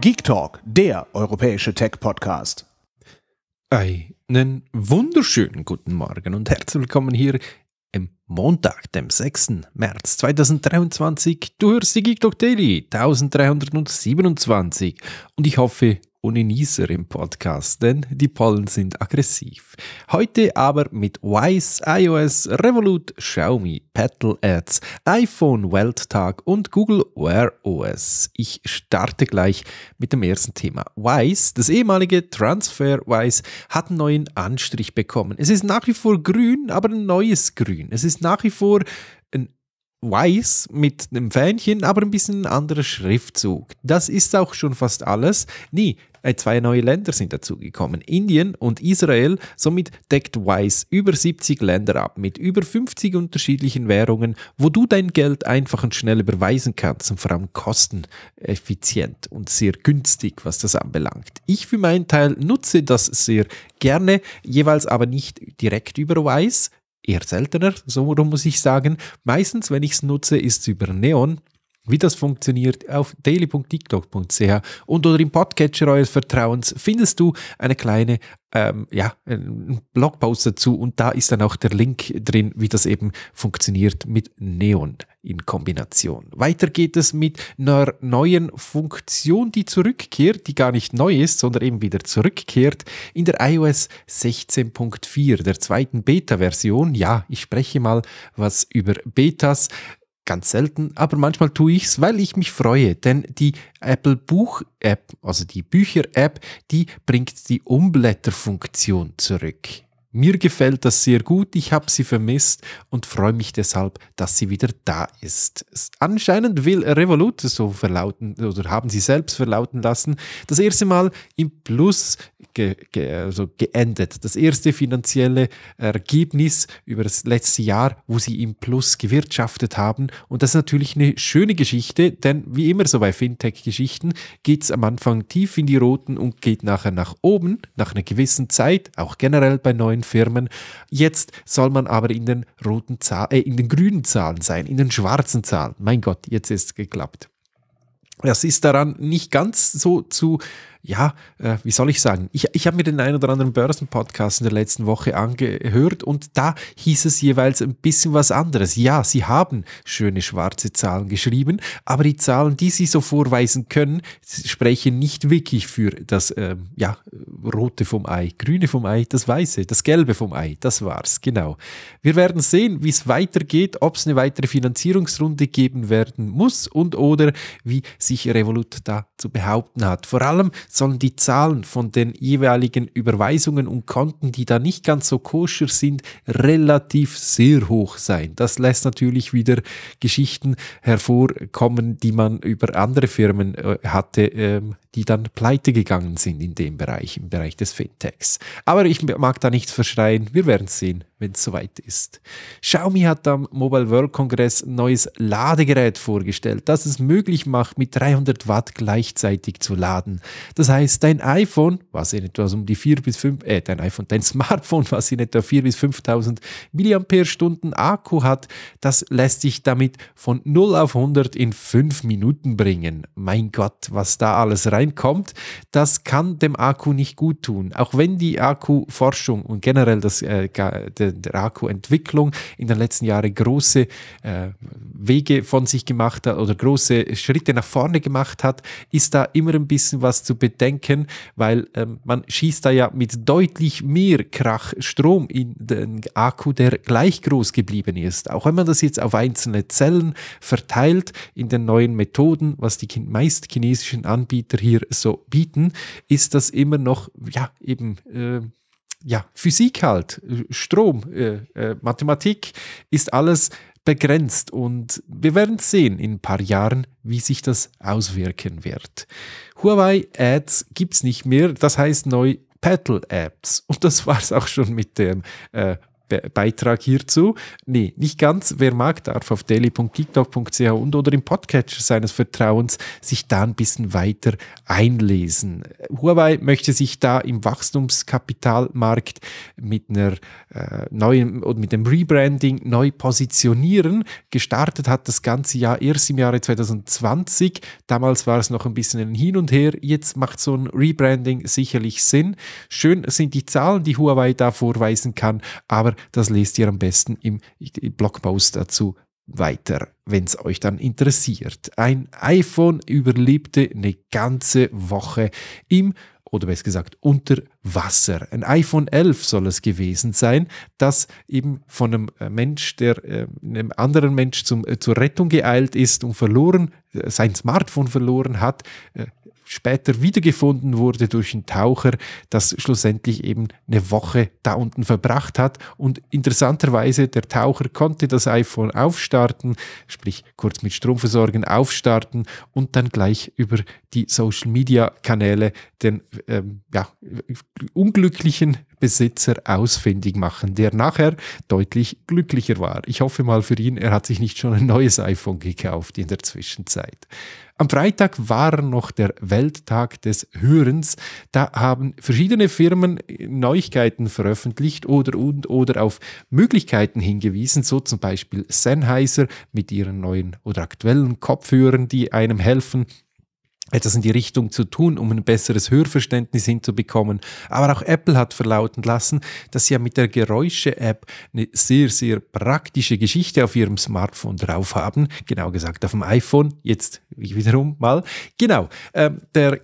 Geek Talk, der europäische Tech-Podcast. Einen wunderschönen guten Morgen und herzlich willkommen hier am Montag, dem 6. März 2023, Du hörst die Geek Talk Daily 1327. Und ich hoffe, ohne Nieser im Podcast, denn die Pollen sind aggressiv. Heute aber mit Wise, iOS, Revolut, Xiaomi, Petal Ads, iPhone Welttag und Google Wear OS. Ich starte gleich mit dem ersten Thema. Wise, das ehemalige Transfer Wise, hat einen neuen Anstrich bekommen. Es ist nach wie vor grün, aber ein neues Grün. Es ist nach wie vor weiß mit einem Fähnchen, aber ein bisschen ein anderer Schriftzug. Das ist auch schon fast alles. Nie, äh, zwei neue Länder sind dazugekommen, Indien und Israel. Somit deckt Wise über 70 Länder ab mit über 50 unterschiedlichen Währungen, wo du dein Geld einfach und schnell überweisen kannst und vor allem kosteneffizient und sehr günstig, was das anbelangt. Ich für meinen Teil nutze das sehr gerne, jeweils aber nicht direkt über Wise, eher seltener, so muss ich sagen. Meistens, wenn ich es nutze, ist es über Neon. Wie das funktioniert, auf daily.tiktok.ch und oder im Podcatcher eures Vertrauens findest du eine kleine, ähm, ja, einen Blogpost dazu und da ist dann auch der Link drin, wie das eben funktioniert mit Neon in Kombination. Weiter geht es mit einer neuen Funktion, die zurückkehrt, die gar nicht neu ist, sondern eben wieder zurückkehrt in der iOS 16.4, der zweiten Beta-Version. Ja, ich spreche mal was über Betas. Ganz selten, aber manchmal tue ich es, weil ich mich freue, denn die Apple Buch App, also die Bücher App, die bringt die Umblätterfunktion zurück. Mir gefällt das sehr gut, ich habe sie vermisst und freue mich deshalb, dass sie wieder da ist. Anscheinend will Revolut, so verlauten oder haben sie selbst verlauten lassen, das erste Mal im Plus ge, ge, also geendet. Das erste finanzielle Ergebnis über das letzte Jahr, wo sie im Plus gewirtschaftet haben. Und das ist natürlich eine schöne Geschichte, denn wie immer so bei Fintech-Geschichten geht es am Anfang tief in die Roten und geht nachher nach oben, nach einer gewissen Zeit, auch generell bei neuen Firmen. Jetzt soll man aber in den roten Zahlen, äh, in den grünen Zahlen sein, in den schwarzen Zahlen. Mein Gott, jetzt ist es geklappt. Das ist daran nicht ganz so zu, ja, äh, wie soll ich sagen? Ich, ich habe mir den einen oder anderen Börsenpodcast in der letzten Woche angehört und da hieß es jeweils ein bisschen was anderes. Ja, sie haben schöne schwarze Zahlen geschrieben, aber die Zahlen, die sie so vorweisen können, sprechen nicht wirklich für das, äh, ja, Rote vom Ei, Grüne vom Ei, das Weiße, das Gelbe vom Ei, das war's, genau. Wir werden sehen, wie es weitergeht, ob es eine weitere Finanzierungsrunde geben werden muss und oder wie sich Revolut da zu behaupten hat. Vor allem sollen die Zahlen von den jeweiligen Überweisungen und Konten, die da nicht ganz so koscher sind, relativ sehr hoch sein. Das lässt natürlich wieder Geschichten hervorkommen, die man über andere Firmen äh, hatte, ähm, die dann pleite gegangen sind in dem Bereich, Bereich des Fintechs. Aber ich mag da nichts verschreien, wir werden es sehen wenn es soweit ist. Xiaomi hat am Mobile World Congress ein neues Ladegerät vorgestellt, das es möglich macht, mit 300 Watt gleichzeitig zu laden. Das heißt, dein iPhone, was eh in etwa um die 4 bis 5, äh, dein iPhone, dein Smartphone, was in etwa 4 bis 5000 mAh Akku hat, das lässt sich damit von 0 auf 100 in 5 Minuten bringen. Mein Gott, was da alles reinkommt, das kann dem Akku nicht gut tun. Auch wenn die Akkuforschung und generell das, äh, das der, der Akkuentwicklung in den letzten Jahren große äh, Wege von sich gemacht hat oder große Schritte nach vorne gemacht hat, ist da immer ein bisschen was zu bedenken, weil ähm, man schießt da ja mit deutlich mehr Krach Strom in den Akku, der gleich groß geblieben ist. Auch wenn man das jetzt auf einzelne Zellen verteilt in den neuen Methoden, was die meist chinesischen Anbieter hier so bieten, ist das immer noch, ja, eben äh, ja, Physik halt, äh, Strom, äh, äh, Mathematik ist alles begrenzt und wir werden sehen in ein paar Jahren, wie sich das auswirken wird. Huawei Ads gibt es nicht mehr, das heißt neu Petal Apps. Und das war es auch schon mit dem äh, Beitrag hierzu. Nee, nicht ganz. Wer mag, darf auf daily.geekdog.ch und oder im Podcatcher seines Vertrauens sich da ein bisschen weiter einlesen. Huawei möchte sich da im Wachstumskapitalmarkt mit einer äh, neu und mit dem Rebranding neu positionieren. Gestartet hat das ganze Jahr erst im Jahre 2020. Damals war es noch ein bisschen ein Hin und Her. Jetzt macht so ein Rebranding sicherlich Sinn. Schön sind die Zahlen, die Huawei da vorweisen kann, aber das lest ihr am besten im, im Blogpost dazu weiter, wenn es euch dann interessiert. Ein iPhone überlebte eine ganze Woche im oder besser gesagt unter Wasser. Ein iPhone 11 soll es gewesen sein, das eben von einem äh, Mensch, der äh, einem anderen Mensch zum, äh, zur Rettung geeilt ist und verloren, äh, sein Smartphone verloren hat, äh, später wiedergefunden wurde durch einen Taucher, das schlussendlich eben eine Woche da unten verbracht hat. Und interessanterweise, der Taucher konnte das iPhone aufstarten, sprich kurz mit Strom versorgen, aufstarten und dann gleich über die Social-Media-Kanäle den ähm, ja, unglücklichen Besitzer ausfindig machen, der nachher deutlich glücklicher war. Ich hoffe mal für ihn, er hat sich nicht schon ein neues iPhone gekauft in der Zwischenzeit. Am Freitag war noch der Welttag des Hörens. Da haben verschiedene Firmen Neuigkeiten veröffentlicht oder und oder auf Möglichkeiten hingewiesen, so zum Beispiel Sennheiser mit ihren neuen oder aktuellen Kopfhörern, die einem helfen, etwas in die Richtung zu tun, um ein besseres Hörverständnis hinzubekommen. Aber auch Apple hat verlauten lassen, dass sie ja mit der Geräusche-App eine sehr, sehr praktische Geschichte auf ihrem Smartphone drauf haben. Genau gesagt, auf dem iPhone. Jetzt wiederum mal. Genau, ähm, der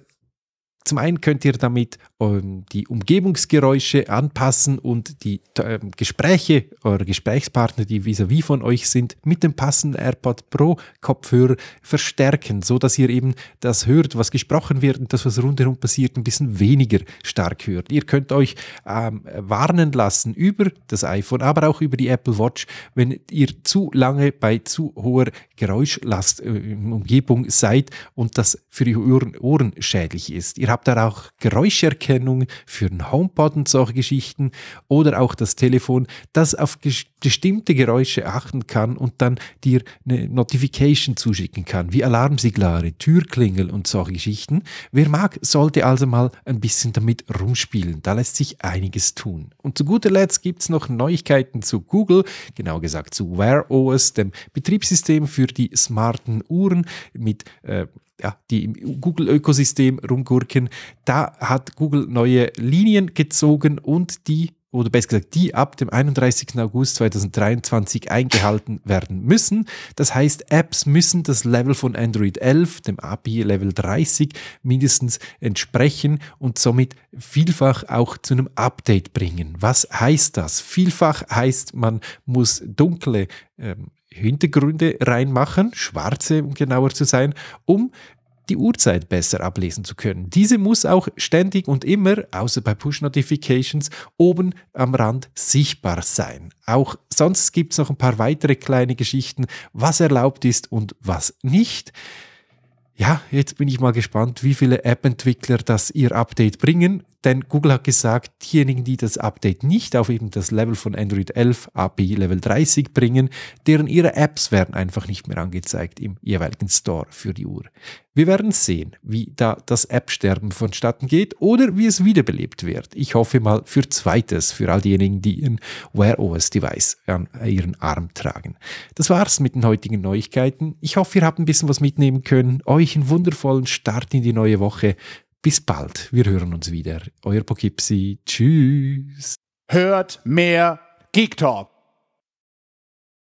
zum einen könnt ihr damit ähm, die Umgebungsgeräusche anpassen und die ähm, Gespräche, eure Gesprächspartner, die vis-à-vis -vis von euch sind, mit dem passenden AirPod Pro Kopfhörer verstärken, so dass ihr eben das hört, was gesprochen wird und das, was rundherum passiert, ein bisschen weniger stark hört. Ihr könnt euch ähm, warnen lassen über das iPhone, aber auch über die Apple Watch, wenn ihr zu lange bei zu hoher Geräuschlast äh, in Umgebung seid und das für die Ohren schädlich ist. Ihr habt gab da auch Geräuscherkennung für den HomePod und solche Geschichten oder auch das Telefon, das auf bestimmte Geräusche achten kann und dann dir eine Notification zuschicken kann, wie Alarmsignale, Türklingel und solche Geschichten. Wer mag, sollte also mal ein bisschen damit rumspielen. Da lässt sich einiges tun. Und zu guter Letzt gibt's noch Neuigkeiten zu Google, genau gesagt zu Wear OS, dem Betriebssystem für die smarten Uhren mit äh, ja, die im Google-Ökosystem rumgurken. Da hat Google neue Linien gezogen und die oder besser gesagt, die ab dem 31. August 2023 eingehalten werden müssen. Das heißt, Apps müssen das Level von Android 11, dem API Level 30, mindestens entsprechen und somit vielfach auch zu einem Update bringen. Was heißt das? Vielfach heißt, man muss dunkle ähm, Hintergründe reinmachen, schwarze, um genauer zu sein, um die Uhrzeit besser ablesen zu können. Diese muss auch ständig und immer, außer bei Push-Notifications, oben am Rand sichtbar sein. Auch sonst gibt es noch ein paar weitere kleine Geschichten, was erlaubt ist und was nicht. Ja, jetzt bin ich mal gespannt, wie viele App-Entwickler das ihr Update bringen denn Google hat gesagt, diejenigen, die das Update nicht auf eben das Level von Android 11 API Level 30 bringen, deren ihre Apps werden einfach nicht mehr angezeigt im jeweiligen Store für die Uhr. Wir werden sehen, wie da das App-Sterben vonstatten geht oder wie es wiederbelebt wird. Ich hoffe mal für zweites, für all diejenigen, die ein Wear OS Device an ihren Arm tragen. Das war's mit den heutigen Neuigkeiten. Ich hoffe, ihr habt ein bisschen was mitnehmen können. Euch einen wundervollen Start in die neue Woche. Bis bald, wir hören uns wieder. Euer Poughkeepsie. Tschüss. Hört mehr Geek Talk.